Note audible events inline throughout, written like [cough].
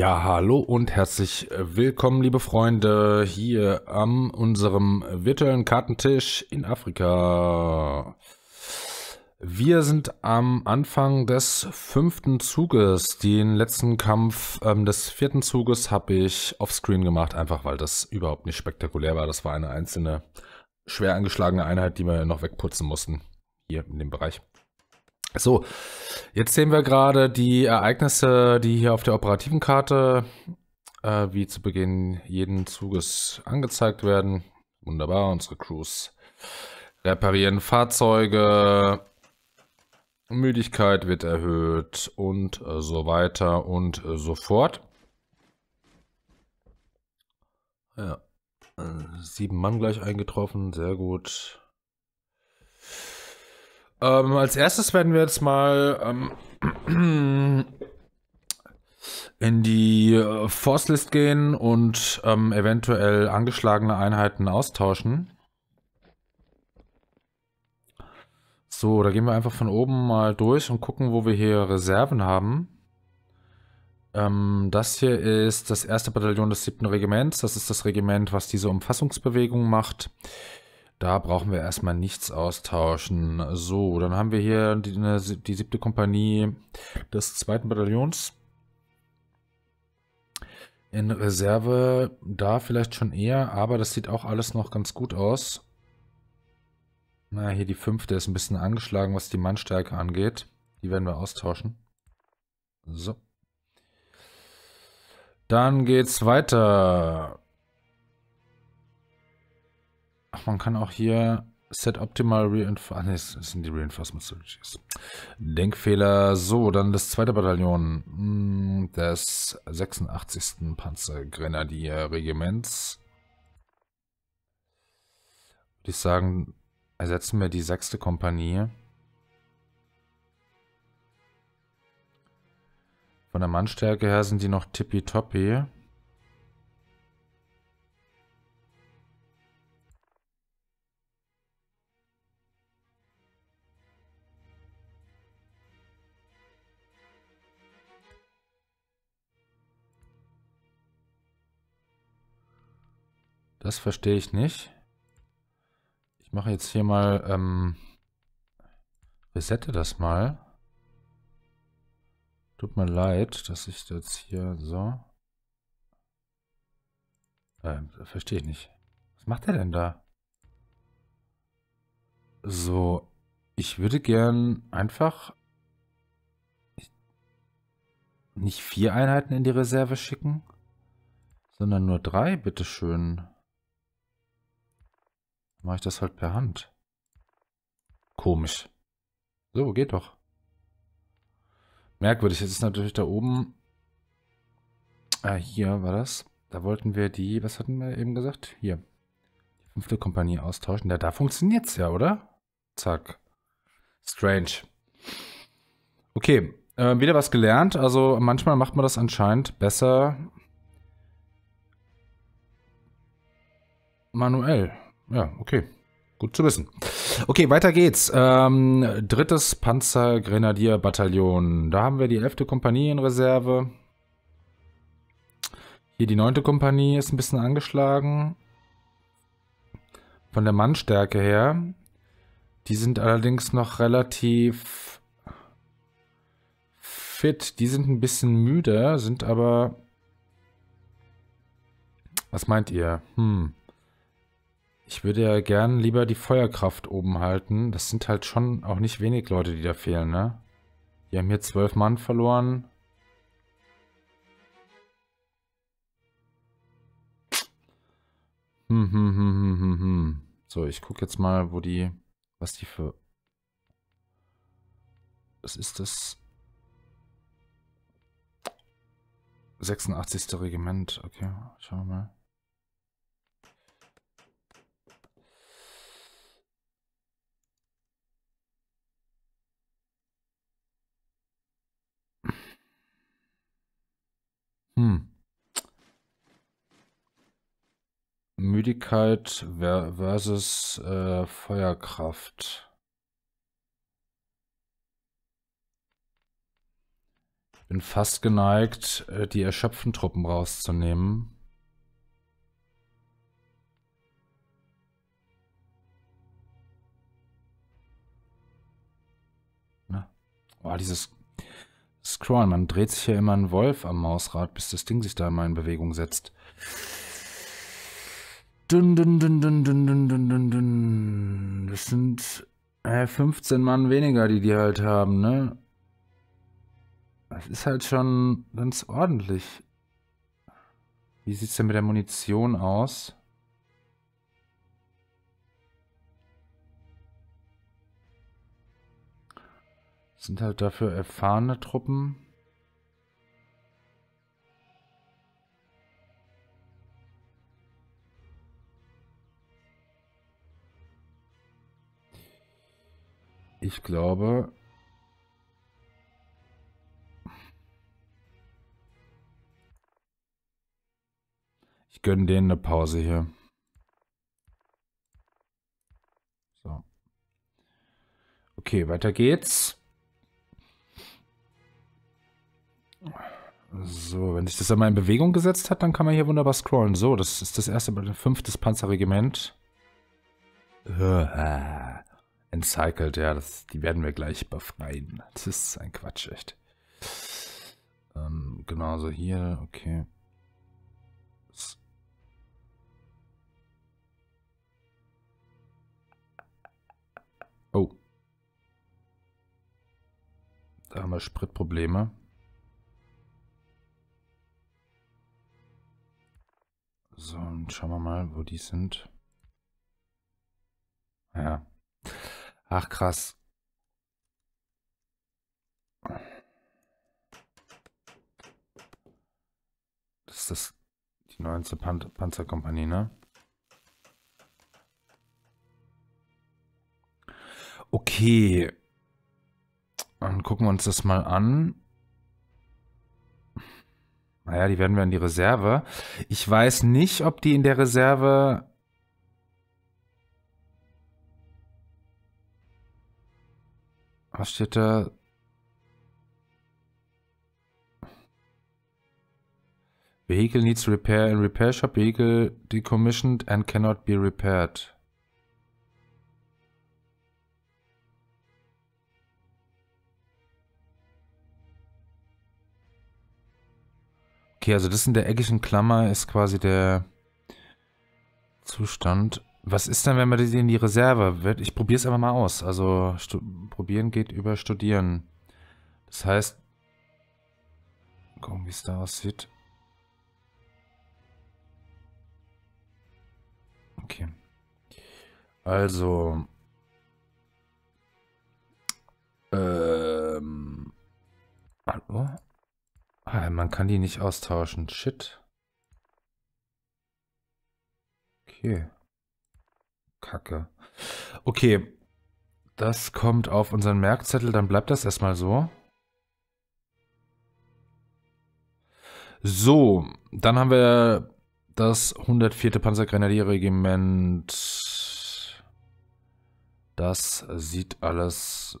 Ja, hallo und herzlich äh, willkommen, liebe Freunde, hier an unserem virtuellen Kartentisch in Afrika. Wir sind am Anfang des fünften Zuges. Den letzten Kampf ähm, des vierten Zuges habe ich offscreen gemacht, einfach weil das überhaupt nicht spektakulär war. Das war eine einzelne schwer angeschlagene Einheit, die wir noch wegputzen mussten. Hier in dem Bereich. So, jetzt sehen wir gerade die Ereignisse, die hier auf der operativen Karte äh, wie zu Beginn jeden Zuges angezeigt werden. Wunderbar, unsere Crews reparieren Fahrzeuge, Müdigkeit wird erhöht und so weiter und so fort. Ja, äh, sieben Mann gleich eingetroffen, sehr gut. Ähm, als erstes werden wir jetzt mal ähm, [clears throat] in die äh, Force List gehen und ähm, eventuell angeschlagene Einheiten austauschen. So, da gehen wir einfach von oben mal durch und gucken, wo wir hier Reserven haben. Ähm, das hier ist das erste Bataillon des 7. Regiments. Das ist das Regiment, was diese Umfassungsbewegung macht. Da brauchen wir erstmal nichts austauschen. So, dann haben wir hier die, die siebte Kompanie des zweiten Bataillons. In Reserve, da vielleicht schon eher, aber das sieht auch alles noch ganz gut aus. Na, hier die fünfte ist ein bisschen angeschlagen, was die Mannstärke angeht. Die werden wir austauschen. So. Dann geht's weiter. Ach, man kann auch hier Set Optimal Reinforcements. Ah, ne, das sind die Reinforcements. Denkfehler. So, dann das zweite Bataillon hm, des 86. Panzergrenadierregiments. Würde ich sagen, ersetzen wir die sechste Kompanie. Von der Mannstärke her sind die noch tippitoppi. Das verstehe ich nicht. Ich mache jetzt hier mal, ähm, resette das mal. Tut mir leid, dass ich das hier so... Äh, verstehe ich nicht. Was macht er denn da? So, ich würde gern einfach nicht vier Einheiten in die Reserve schicken, sondern nur drei, bitteschön mache ich das halt per Hand. Komisch. So, geht doch. Merkwürdig, jetzt ist natürlich da oben... Ah, hier war das. Da wollten wir die, was hatten wir eben gesagt? Hier. Die fünfte Kompanie austauschen. Ja, da es ja, oder? Zack. Strange. Okay, äh, wieder was gelernt. Also manchmal macht man das anscheinend besser manuell. Ja, okay. Gut zu wissen. Okay, weiter geht's. Ähm, drittes Panzergrenadierbataillon. Da haben wir die 11. Kompanie in Reserve. Hier die 9. Kompanie ist ein bisschen angeschlagen. Von der Mannstärke her. Die sind allerdings noch relativ fit. Die sind ein bisschen müde, sind aber... Was meint ihr? Hm. Ich würde ja gern lieber die Feuerkraft oben halten. Das sind halt schon auch nicht wenig Leute, die da fehlen, ne? Die haben hier zwölf Mann verloren. Hm, hm, hm, hm, hm, So, ich gucke jetzt mal, wo die... Was die für... Was ist das? 86. Regiment. Okay, schauen wir mal. Hm. Müdigkeit versus äh, Feuerkraft. Bin fast geneigt, äh, die erschöpften Truppen rauszunehmen. Na. Oh, dieses Scrollen. Man dreht sich ja immer einen Wolf am Mausrad, bis das Ding sich da mal in Bewegung setzt. Dun, dun, dun, dun, dun, dun, dun, dun, dun. Das sind äh, 15 Mann weniger, die die halt haben, ne? Das ist halt schon ganz ordentlich. Wie sieht's denn mit der Munition aus? Sind halt dafür erfahrene Truppen. Ich glaube, Ich gönne denen eine Pause hier. So. Okay, weiter geht's. So, wenn sich das einmal in Bewegung gesetzt hat, dann kann man hier wunderbar scrollen. So, das ist das erste, fünftes Panzerregiment. Encycled, ja, das, die werden wir gleich befreien. Das ist ein Quatsch, echt. Ähm, genau, hier, okay. Oh. Da haben wir Spritprobleme. So, und schauen wir mal, wo die sind. Ja. Ach, krass. Das ist das, die 19. Pan Panzerkompanie, ne? Okay. Dann gucken wir uns das mal an. Naja, die werden wir in die Reserve. Ich weiß nicht, ob die in der Reserve... Was steht da? Vehicle needs repair in repair shop. Vehicle decommissioned and cannot be repaired. Okay, also das in der eckigen Klammer ist quasi der Zustand. Was ist denn, wenn man das in die Reserve wird? Ich probiere es einfach mal aus. Also probieren geht über studieren. Das heißt, gucken, wie es da aussieht. Okay. Also. Ähm. Hallo? Ah, man kann die nicht austauschen. Shit. Okay. Kacke. Okay. Das kommt auf unseren Merkzettel, dann bleibt das erstmal so. So, dann haben wir das 104. Panzergrenadierregiment. Das sieht alles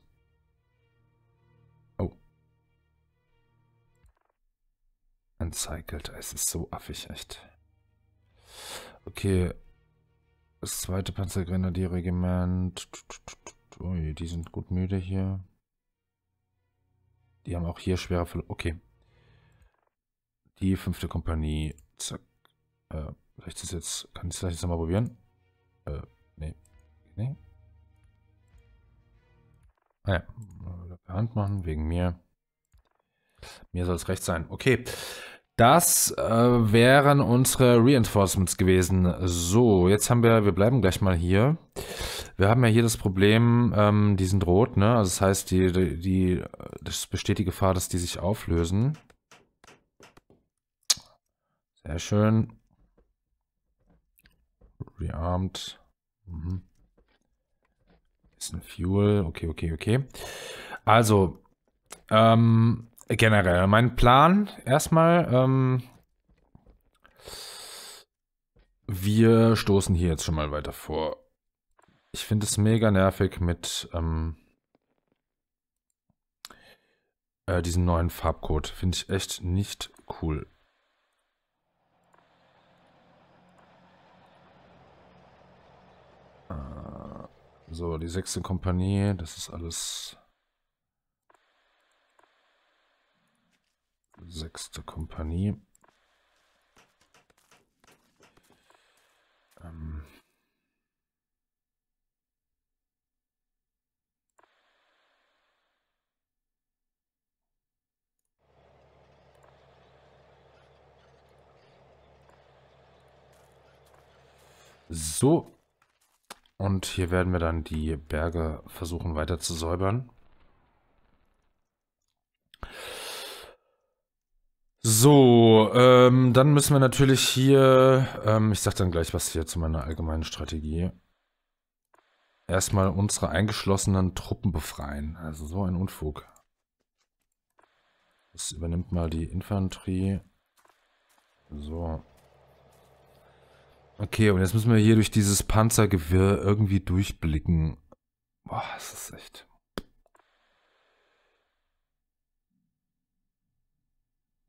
Uncycled. Es ist so affig, echt. Okay. Das zweite Panzergrenadierregiment. Ui, die sind gut müde hier. Die haben auch hier schwere Verluste. Okay. Die fünfte Kompanie. Zack. Äh, vielleicht ist jetzt. Kann ich es vielleicht nochmal probieren? Äh, nee. Nee. Naja, ah per Hand machen, wegen mir. Mir soll es recht sein. Okay. Das äh, wären unsere Reinforcements gewesen. So, jetzt haben wir, wir bleiben gleich mal hier. Wir haben ja hier das Problem, ähm, die sind rot, ne? Also das heißt, die, die, die, das besteht die Gefahr, dass die sich auflösen. Sehr schön. Rearmed. Mhm. Ist ein Fuel. Okay, okay, okay. Also, ähm, generell, mein Plan erstmal, ähm, wir stoßen hier jetzt schon mal weiter vor. Ich finde es mega nervig mit ähm, äh, diesem neuen Farbcode. Finde ich echt nicht cool. Äh, so, die sechste Kompanie, das ist alles sechste Kompanie. Ähm so. Und hier werden wir dann die Berge versuchen weiter zu säubern. So, ähm, dann müssen wir natürlich hier, ähm, ich sag dann gleich was hier zu meiner allgemeinen Strategie. Erstmal unsere eingeschlossenen Truppen befreien. Also so ein Unfug. Das übernimmt mal die Infanterie. So. Okay, und jetzt müssen wir hier durch dieses Panzergewirr irgendwie durchblicken. Boah, das ist echt...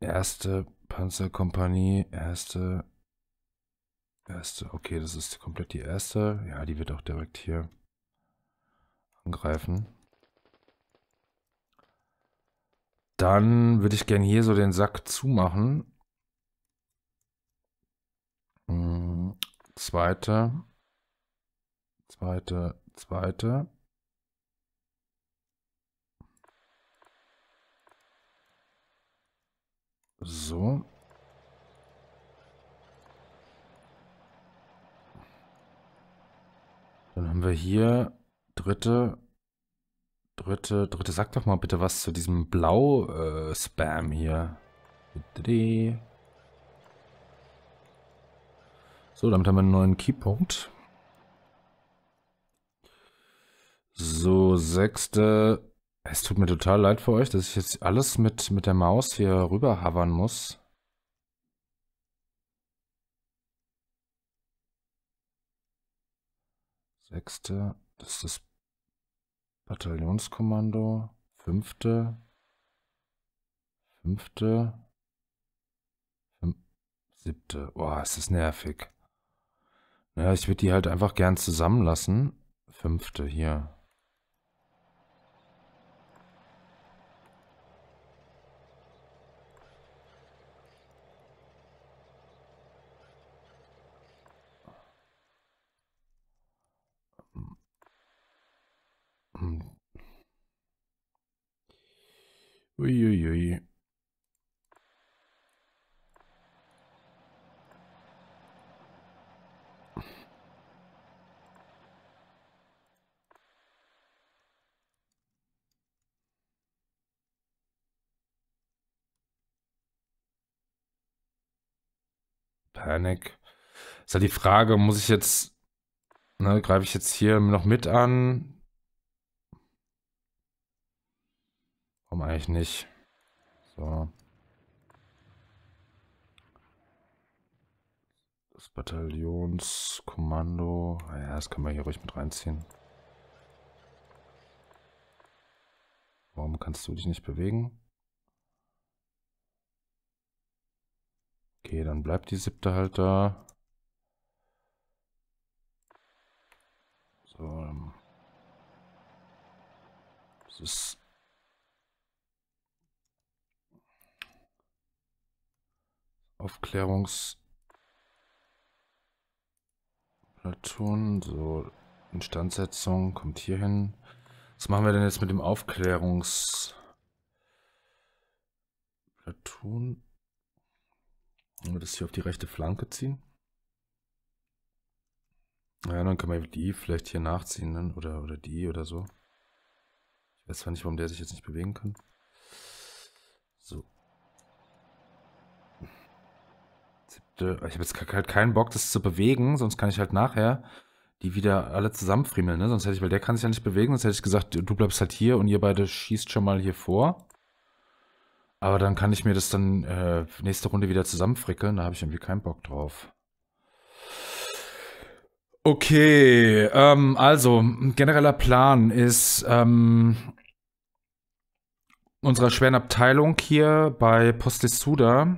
Erste Panzerkompanie, erste. Erste, okay, das ist komplett die erste. Ja, die wird auch direkt hier angreifen. Dann würde ich gern hier so den Sack zumachen. Hm, zweite. Zweite, zweite. So. Dann haben wir hier dritte, dritte, dritte, sag doch mal bitte was zu diesem Blau-Spam äh, hier. So, damit haben wir einen neuen Keypunkt. So, sechste es tut mir total leid für euch, dass ich jetzt alles mit, mit der Maus hier rüber havern muss. Sechste, das ist das Bataillonskommando. Fünfte. Fünfte. Fünf, siebte. Boah, es ist nervig. Naja, ich würde die halt einfach gern zusammenlassen. Fünfte hier. Uiuiui. Panik. Ist halt die Frage, muss ich jetzt, ne, greife ich jetzt hier noch mit an? Warum eigentlich nicht? So. Das Bataillonskommando. Ah ja, das können wir hier ruhig mit reinziehen. Warum kannst du dich nicht bewegen? Okay, dann bleibt die siebte halt da. So. Ähm. Das ist Aufklärungs... Platoon, so Instandsetzung, kommt hier hin. Was machen wir denn jetzt mit dem Aufklärungs... Platoon? Wollen wir das hier auf die rechte Flanke ziehen? Naja, dann können wir die vielleicht hier nachziehen, ne? oder, oder die oder so. Ich weiß zwar nicht, warum der sich jetzt nicht bewegen kann. So, ich habe jetzt halt keinen Bock, das zu bewegen, sonst kann ich halt nachher die wieder alle zusammenfriemeln, ne? Sonst hätte ich, weil der kann sich ja nicht bewegen, sonst hätte ich gesagt, du bleibst halt hier und ihr beide schießt schon mal hier vor. Aber dann kann ich mir das dann äh, nächste Runde wieder zusammenfrickeln, da habe ich irgendwie keinen Bock drauf. Okay, ähm, also, genereller Plan ist, ähm, unserer schweren Abteilung hier bei Postesuda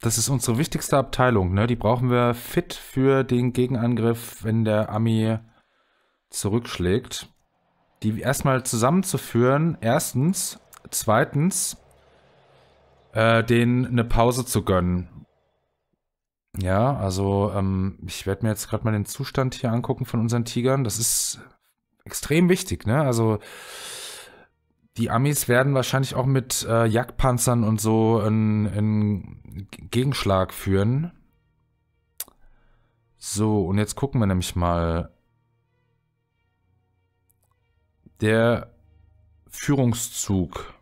das ist unsere wichtigste Abteilung, ne? Die brauchen wir fit für den Gegenangriff, wenn der Ami zurückschlägt. Die erstmal zusammenzuführen, erstens. Zweitens, äh, denen eine Pause zu gönnen. Ja, also ähm, ich werde mir jetzt gerade mal den Zustand hier angucken von unseren Tigern. Das ist extrem wichtig, ne? Also die Amis werden wahrscheinlich auch mit äh, Jagdpanzern und so einen Gegenschlag führen. So, und jetzt gucken wir nämlich mal. Der Führungszug.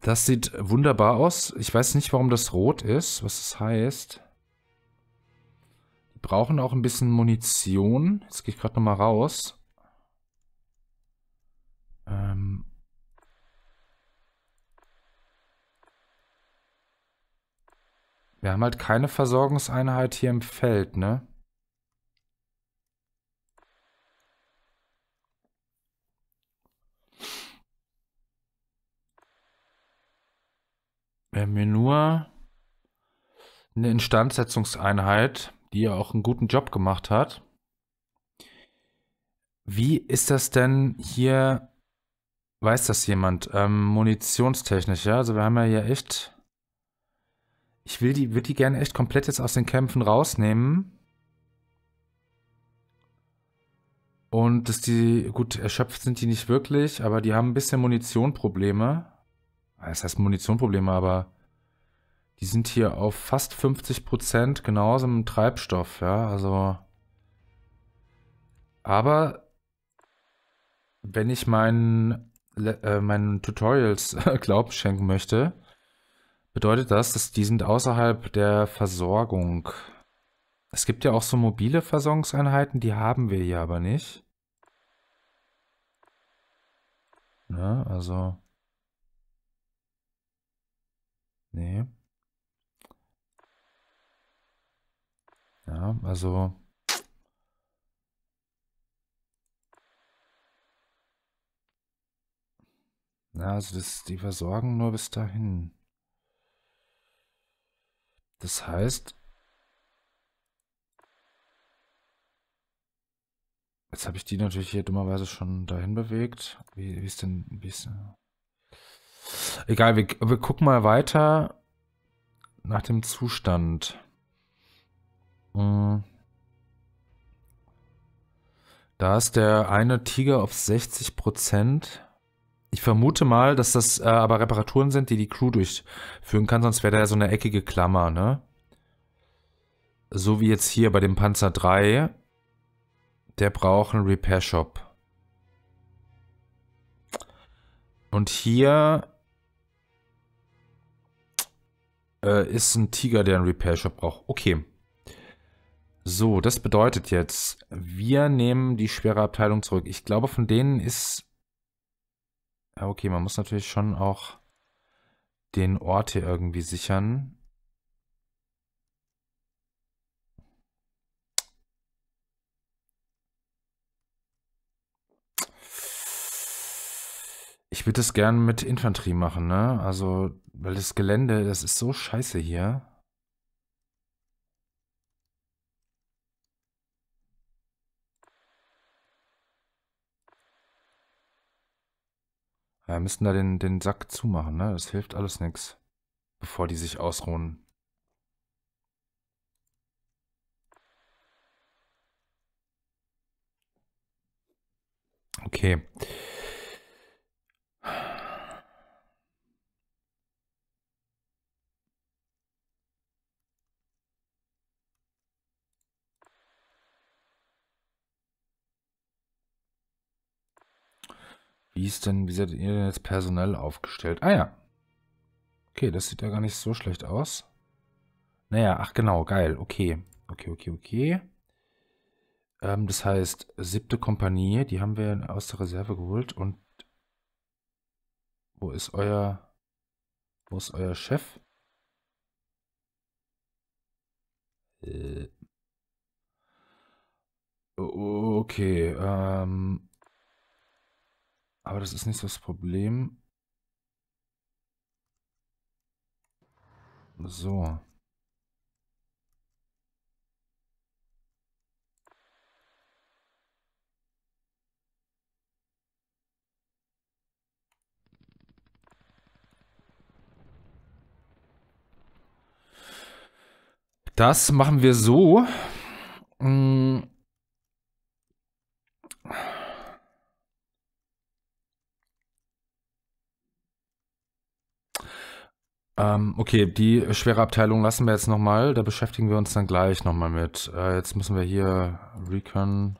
Das sieht wunderbar aus. Ich weiß nicht, warum das rot ist, was das heißt brauchen auch ein bisschen Munition. Jetzt gehe ich gerade nochmal raus. Ähm Wir haben halt keine Versorgungseinheit hier im Feld, ne? Wir haben hier nur eine Instandsetzungseinheit die ja auch einen guten Job gemacht hat. Wie ist das denn hier? Weiß das jemand? Ähm, munitionstechnisch, ja? Also wir haben ja hier echt. Ich will die, würde die gerne echt komplett jetzt aus den Kämpfen rausnehmen. Und dass die, gut, erschöpft sind die nicht wirklich, aber die haben ein bisschen Munitionprobleme. Das heißt Munitionprobleme, aber die sind hier auf fast 50 genauso im Treibstoff, ja, also. Aber wenn ich meinen, äh, meinen Tutorials [laughs] äh, Glauben schenken möchte, bedeutet das, dass die sind außerhalb der Versorgung. Es gibt ja auch so mobile Versorgungseinheiten, die haben wir hier aber nicht. Ne, also. Nee. Ja, also. Ja, also das, die versorgen nur bis dahin. Das heißt, Jetzt habe ich die natürlich hier dummerweise schon dahin bewegt. Wie, wie ist denn. Wie ist, Egal, wir, wir gucken mal weiter nach dem Zustand. Hm. Da ist der eine Tiger auf 60 Prozent. Ich vermute mal, dass das äh, aber Reparaturen sind, die die Crew durchführen kann, sonst wäre da ja so eine eckige Klammer, ne? So wie jetzt hier bei dem Panzer 3. Der braucht einen Repair Shop. Und hier äh, ist ein Tiger, der einen Repair Shop braucht. Okay. So, das bedeutet jetzt, wir nehmen die schwere Abteilung zurück. Ich glaube, von denen ist... Okay, man muss natürlich schon auch den Ort hier irgendwie sichern. Ich würde das gerne mit Infanterie machen, ne? Also, weil das Gelände, das ist so scheiße hier. Ja, wir müssen da den, den Sack zumachen, ne? Das hilft alles nichts, bevor die sich ausruhen. Okay. Wie ist denn, wie seid ihr denn jetzt personell aufgestellt? Ah ja. Okay, das sieht ja gar nicht so schlecht aus. Naja, ach genau, geil. Okay, okay, okay, okay. Ähm, das heißt, siebte Kompanie, die haben wir aus der Reserve geholt. Und wo ist euer, wo ist euer Chef? Äh. Okay, ähm, aber das ist nicht das Problem. So. Das machen wir so. Hm. Ähm, okay, die schwere Abteilung lassen wir jetzt nochmal. Da beschäftigen wir uns dann gleich nochmal mit. Äh, jetzt müssen wir hier Recon.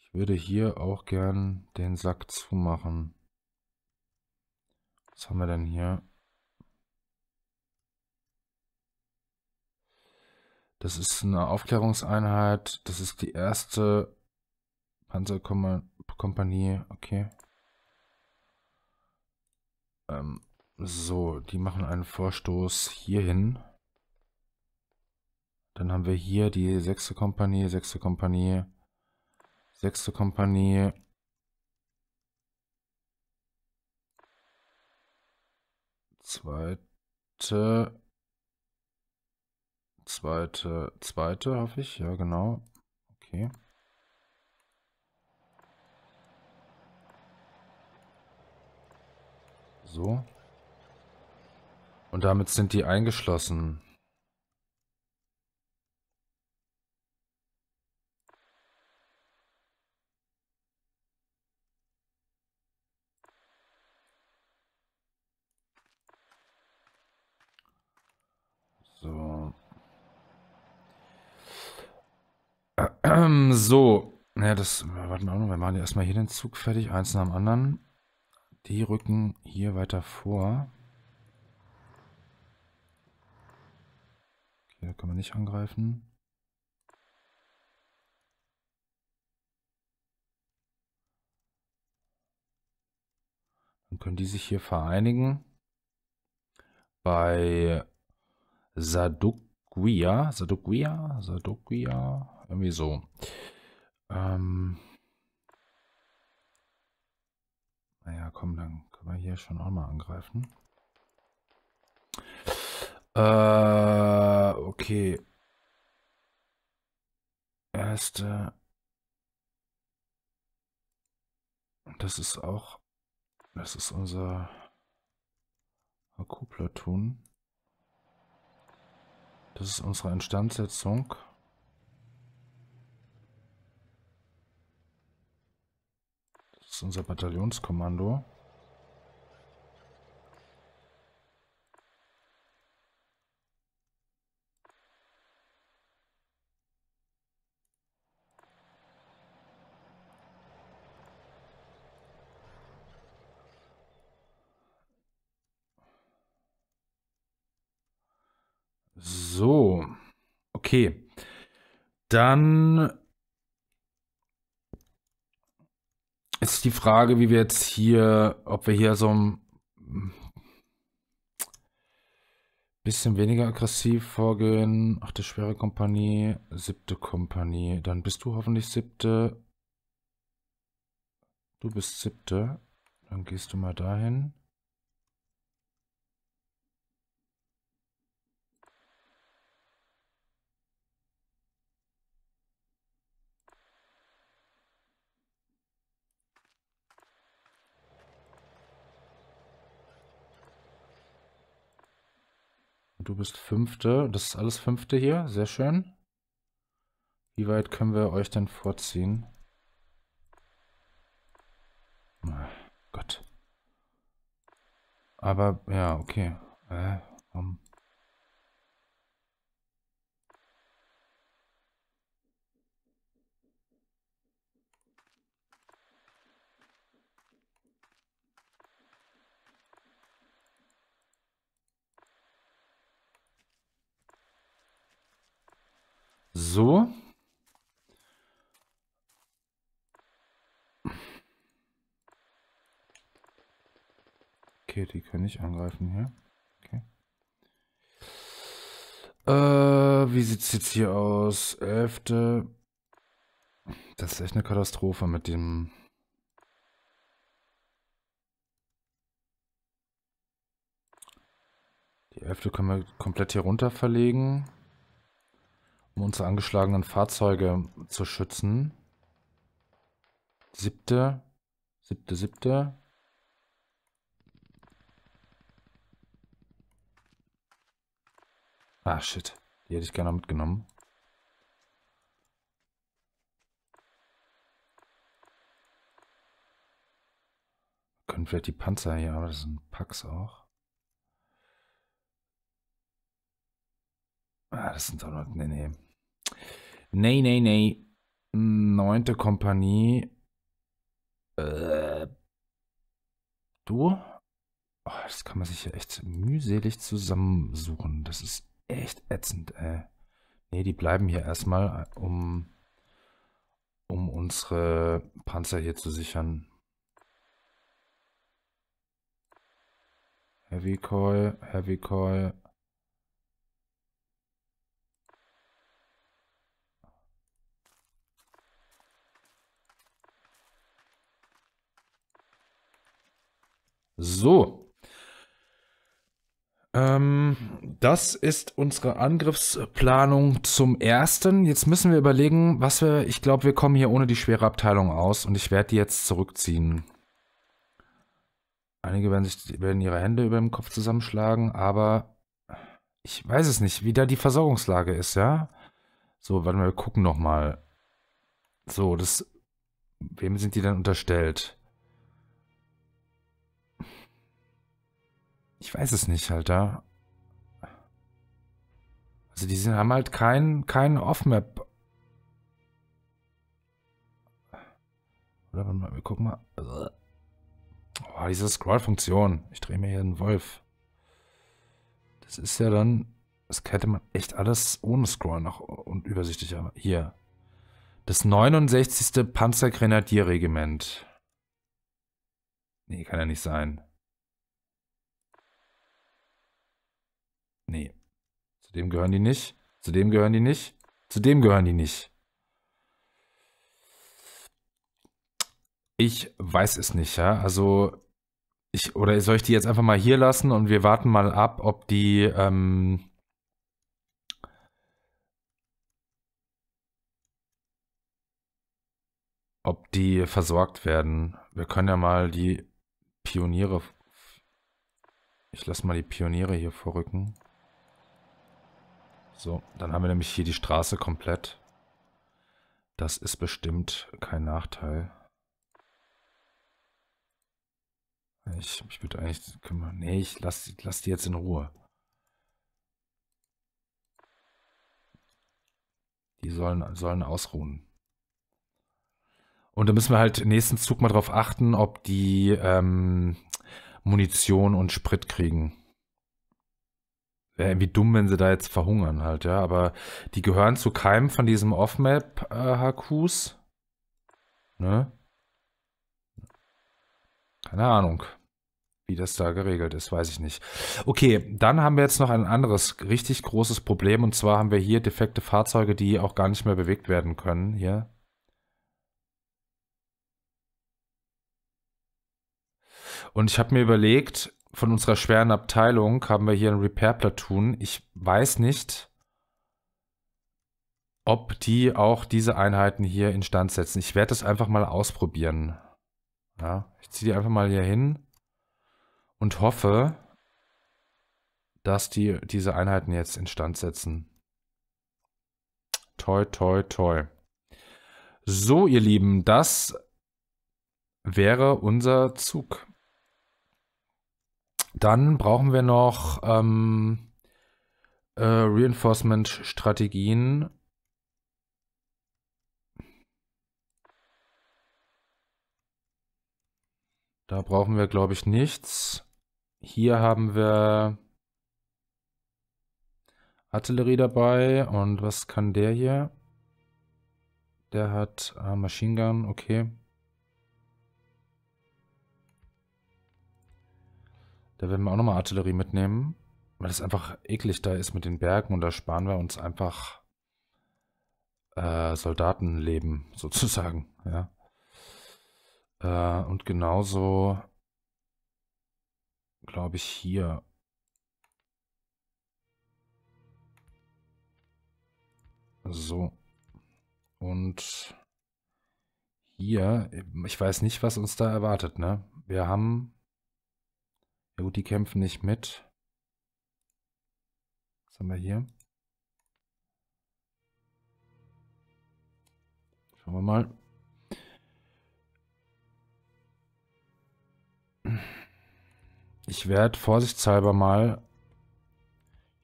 Ich würde hier auch gern den Sack zumachen. Was haben wir denn hier? Das ist eine Aufklärungseinheit. Das ist die erste Panzerkompanie. Okay. Ähm, so, die machen einen Vorstoß hierhin. Dann haben wir hier die sechste Kompanie, sechste Kompanie, sechste Kompanie. Zweite, zweite, zweite hoffe ich, ja genau. Okay. So. Und damit sind die eingeschlossen. So. naja, [clears throat] das. Warten wir auch Wir machen erstmal hier den Zug fertig. Eins nach dem anderen. Die rücken hier weiter vor. Okay, da können wir nicht angreifen. Dann können die sich hier vereinigen. Bei Saduguia. Saduguia? Saduguia? Irgendwie so. Ähm... Naja, komm, dann können wir hier schon auch mal angreifen. Äh, okay. Erste. Das ist auch. Das ist unser akku Das ist unsere Instandsetzung. Das ist unser Bataillonskommando. So. Okay. Dann ist die Frage, wie wir jetzt hier, ob wir hier so ein bisschen weniger aggressiv vorgehen. Achte schwere Kompanie, siebte Kompanie. Dann bist du hoffentlich siebte. Du bist siebte. Dann gehst du mal dahin. Du bist Fünfte. Das ist alles Fünfte hier. Sehr schön. Wie weit können wir euch denn vorziehen? Oh Gott. Aber, ja, okay. Äh, um. So. Okay, die können nicht angreifen hier. Okay. Äh, wie sieht es jetzt hier aus? Elfte. Das ist echt eine Katastrophe mit dem... Die Elfte können wir komplett hier runter verlegen um unsere angeschlagenen Fahrzeuge zu schützen. Siebte, siebte, siebte. Ah, shit. Die hätte ich gerne mitgenommen. Können vielleicht die Panzer hier, aber das sind Packs auch. Ah, das sind doch Leute. Nee, nee. Nee, nee, nee. Neunte Kompanie. Äh, du? Oh, das kann man sich ja echt mühselig zusammensuchen. Das ist echt ätzend, ey. Nee, die bleiben hier erstmal, um, um unsere Panzer hier zu sichern. Heavy Coil, Heavy Coil, So. Ähm, das ist unsere Angriffsplanung zum ersten. Jetzt müssen wir überlegen, was wir. Ich glaube, wir kommen hier ohne die schwere Abteilung aus und ich werde die jetzt zurückziehen. Einige werden sich werden ihre Hände über dem Kopf zusammenschlagen, aber ich weiß es nicht, wie da die Versorgungslage ist, ja? So, warte mal, wir gucken nochmal. So, das. Wem sind die denn unterstellt? Ich weiß es nicht, Alter. Also die sind, haben halt keinen kein, Off-Map. Oder warte mal, wir gucken mal. Oh, diese Scroll-Funktion. Ich drehe mir hier einen Wolf. Das ist ja dann... Das hätte man echt alles ohne Scroll noch und übersichtlicher. Hier. Das 69. Panzergrenadierregiment. Nee, kann ja nicht sein. Nee. Zu dem gehören die nicht. Zu dem gehören die nicht. Zu dem gehören die nicht. Ich weiß es nicht, ja. Also, ich, oder soll ich die jetzt einfach mal hier lassen und wir warten mal ab, ob die, ähm, ob die versorgt werden. Wir können ja mal die Pioniere. Ich lasse mal die Pioniere hier vorrücken. So, dann haben wir nämlich hier die Straße komplett. Das ist bestimmt kein Nachteil. Ich, ich würde eigentlich... kümmern. nee, ich lasse lass die jetzt in Ruhe. Die sollen, sollen ausruhen. Und da müssen wir halt nächsten Zug mal drauf achten, ob die ähm, Munition und Sprit kriegen wäre irgendwie dumm, wenn sie da jetzt verhungern halt, ja. Aber die gehören zu keinem von diesem Off-Map-HQs. Äh, ne? Keine Ahnung, wie das da geregelt ist, weiß ich nicht. Okay, dann haben wir jetzt noch ein anderes richtig großes Problem und zwar haben wir hier defekte Fahrzeuge, die auch gar nicht mehr bewegt werden können hier. Und ich habe mir überlegt, von unserer schweren Abteilung haben wir hier ein Repair-Platoon. Ich weiß nicht, ob die auch diese Einheiten hier instand setzen. Ich werde das einfach mal ausprobieren. Ja, ich ziehe die einfach mal hier hin und hoffe, dass die diese Einheiten jetzt instand setzen. Toi, toi, toi. So, ihr Lieben, das wäre unser Zug. Dann brauchen wir noch ähm, äh, Reinforcement-Strategien. Da brauchen wir, glaube ich, nichts. Hier haben wir Artillerie dabei. Und was kann der hier? Der hat äh, Machine Gun, okay. Da werden wir auch nochmal Artillerie mitnehmen. Weil das einfach eklig da ist mit den Bergen und da sparen wir uns einfach äh, Soldatenleben [laughs] sozusagen. Ja. Äh, und genauso glaube ich hier. So. Und hier, ich weiß nicht, was uns da erwartet, ne? Wir haben ja gut, die kämpfen nicht mit. Was haben wir hier? Schauen wir mal. Ich werde vorsichtshalber mal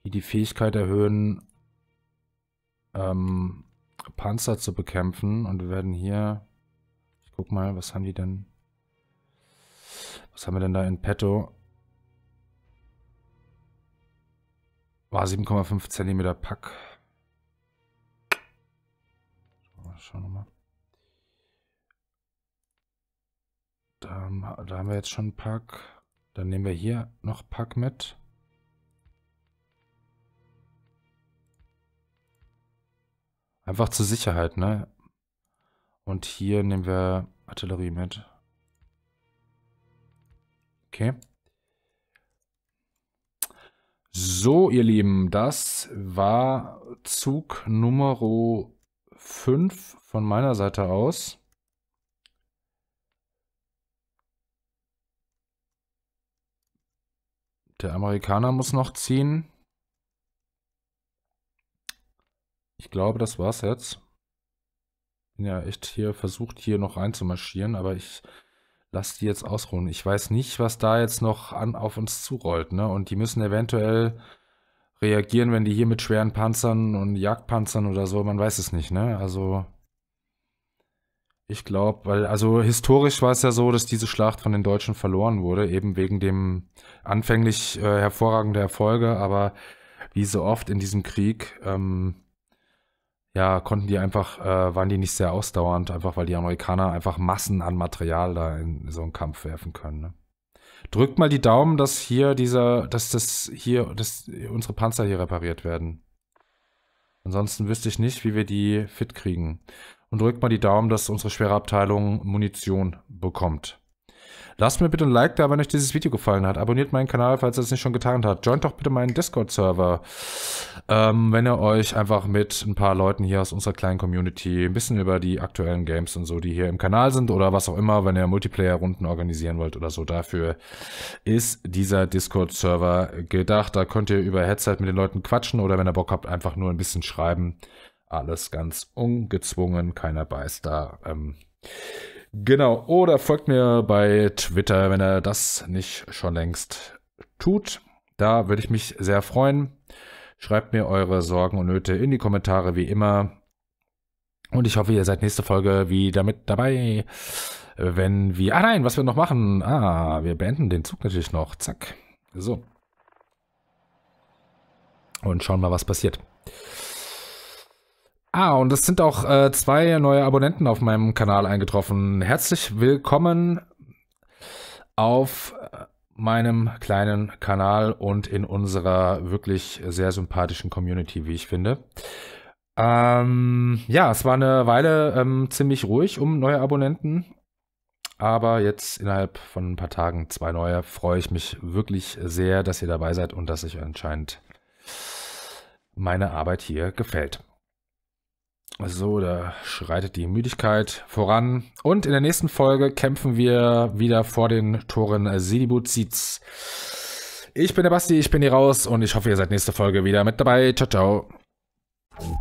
hier die Fähigkeit erhöhen, ähm, Panzer zu bekämpfen. Und wir werden hier... Ich guck mal, was haben die denn... Was haben wir denn da in petto? War 7,5 cm Pack. Schauen wir mal. Da, da haben wir jetzt schon Pack. Dann nehmen wir hier noch Pack mit. Einfach zur Sicherheit, ne? Und hier nehmen wir Artillerie mit. Okay. So, ihr Lieben, das war Zug Nummer 5 von meiner Seite aus. Der Amerikaner muss noch ziehen. Ich glaube, das war's jetzt. ja echt hier versucht, hier noch reinzumarschieren, aber ich lass die jetzt ausruhen. Ich weiß nicht, was da jetzt noch an, auf uns zurollt. Ne? Und die müssen eventuell reagieren, wenn die hier mit schweren Panzern und Jagdpanzern oder so, man weiß es nicht. Ne? Also ich glaube, weil also historisch war es ja so, dass diese Schlacht von den Deutschen verloren wurde, eben wegen dem anfänglich äh, hervorragenden Erfolge, aber wie so oft in diesem Krieg ähm, ja, konnten die einfach, äh, waren die nicht sehr ausdauernd, einfach weil die Amerikaner einfach Massen an Material da in so einen Kampf werfen können. Ne? Drückt mal die Daumen, dass hier dieser, dass das hier, dass unsere Panzer hier repariert werden. Ansonsten wüsste ich nicht, wie wir die fit kriegen. Und drückt mal die Daumen, dass unsere schwere Abteilung Munition bekommt. Lasst mir bitte ein Like da, wenn euch dieses Video gefallen hat. Abonniert meinen Kanal, falls ihr es nicht schon getan habt. Joint doch bitte meinen Discord-Server, ähm, wenn ihr euch einfach mit ein paar Leuten hier aus unserer kleinen Community ein bisschen über die aktuellen Games und so, die hier im Kanal sind oder was auch immer, wenn ihr Multiplayer-Runden organisieren wollt oder so. Dafür ist dieser Discord-Server gedacht. Da könnt ihr über Headset mit den Leuten quatschen oder wenn ihr Bock habt, einfach nur ein bisschen schreiben. Alles ganz ungezwungen, keiner beißt da. Ähm, Genau, oder folgt mir bei Twitter, wenn er das nicht schon längst tut. Da würde ich mich sehr freuen. Schreibt mir eure Sorgen und Nöte in die Kommentare wie immer. Und ich hoffe, ihr seid nächste Folge wieder mit dabei. Wenn wir. Ah nein, was wir noch machen. Ah, wir beenden den Zug natürlich noch. Zack. So. Und schauen mal, was passiert. Ah, und es sind auch äh, zwei neue Abonnenten auf meinem Kanal eingetroffen. Herzlich willkommen auf äh, meinem kleinen Kanal und in unserer wirklich sehr sympathischen Community, wie ich finde. Ähm, ja, es war eine Weile ähm, ziemlich ruhig um neue Abonnenten, aber jetzt innerhalb von ein paar Tagen zwei neue. Freue ich mich wirklich sehr, dass ihr dabei seid und dass euch anscheinend meine Arbeit hier gefällt. So, da schreitet die Müdigkeit voran. Und in der nächsten Folge kämpfen wir wieder vor den Toren Sidibuzits. Ich bin der Basti, ich bin hier raus und ich hoffe, ihr seid nächste Folge wieder mit dabei. Ciao, ciao.